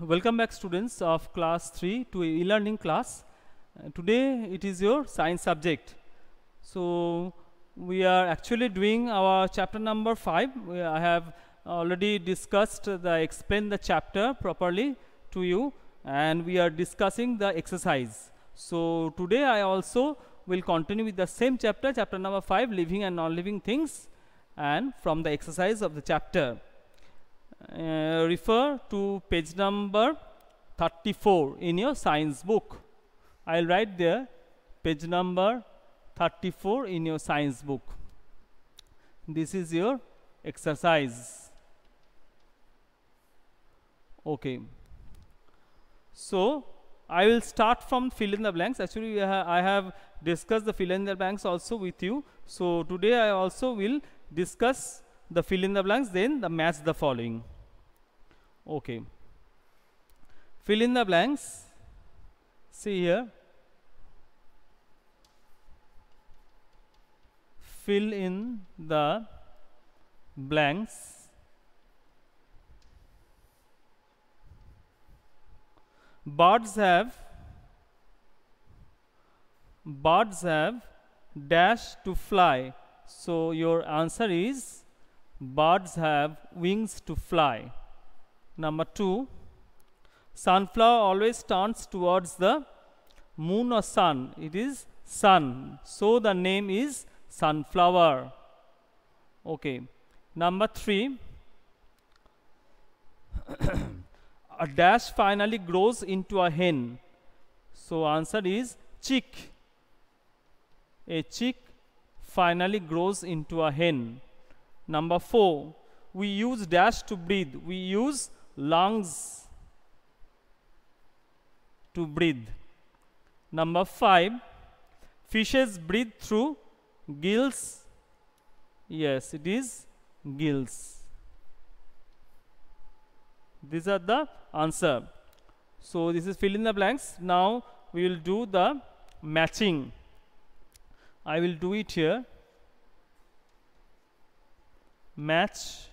welcome back students of class 3 to e-learning class uh, today it is your science subject so we are actually doing our chapter number 5 we, I have already discussed the explain the chapter properly to you and we are discussing the exercise so today I also will continue with the same chapter chapter number 5 living and non-living things and from the exercise of the chapter uh, refer to page number 34 in your science book. I'll write there page number 34 in your science book. This is your exercise. Okay. So, I will start from fill in the blanks. Actually, ha I have discussed the fill in the blanks also with you. So, today I also will discuss the fill in the blanks then the match the following okay fill in the blanks see here fill in the blanks birds have birds have dash to fly so your answer is birds have wings to fly. Number two, sunflower always turns towards the moon or sun. It is sun. So the name is sunflower. Okay. Number three, a dash finally grows into a hen. So answer is chick. A chick finally grows into a hen. Number 4, we use dash to breathe. We use lungs to breathe. Number 5, fishes breathe through gills. Yes, it is gills. These are the answer. So this is fill in the blanks. Now we will do the matching. I will do it here match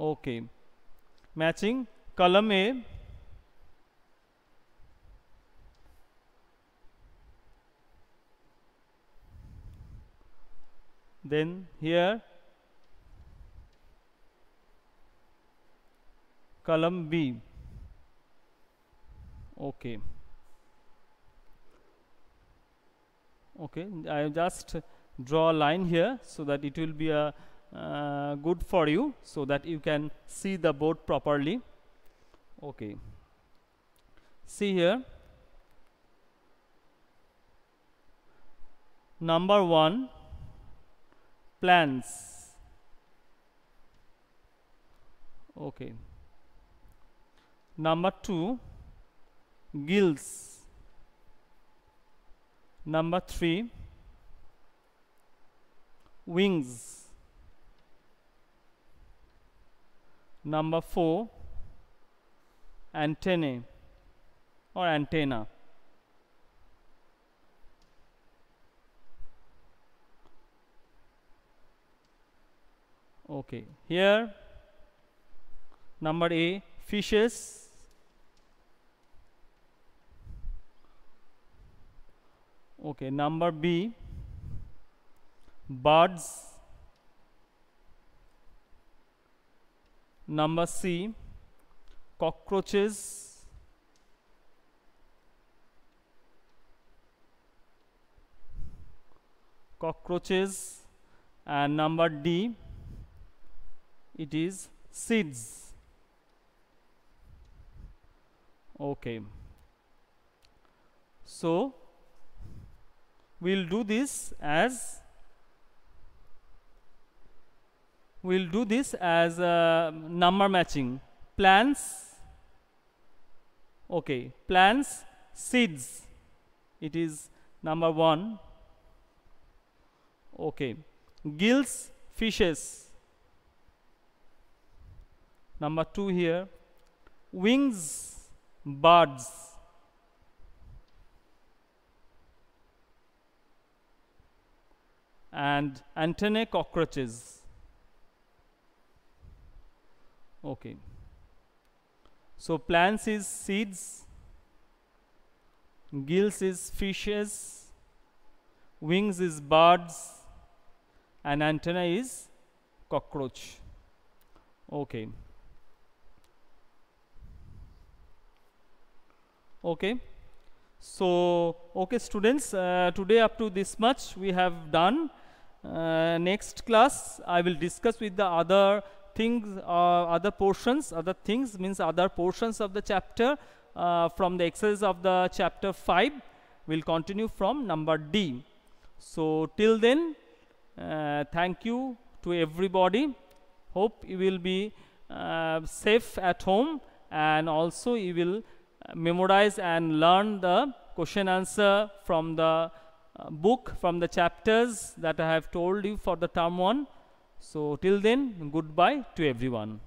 okay matching column A then here column B okay okay I just draw a line here so that it will be a uh, good for you so that you can see the board properly okay see here number one plans okay number two guilds number 3 wings number 4 antennae or antenna okay here number a fishes okay number b birds number c cockroaches cockroaches and number D it is seeds okay so we will do this as we will do this as uh, number matching plants okay plants seeds it is number 1 okay gills fishes number 2 here wings birds and antennae cockroaches. Okay. So plants is seeds, gills is fishes, wings is birds, and antenna is cockroach. Okay. Okay. So, okay students, uh, today up to this much we have done. Uh, next class I will discuss with the other things uh, other portions other things means other portions of the chapter uh, from the exercise of the chapter 5 will continue from number D so till then uh, thank you to everybody hope you will be uh, safe at home and also you will memorize and learn the question answer from the uh, book from the chapters that I have told you for the term 1. So till then, goodbye to everyone.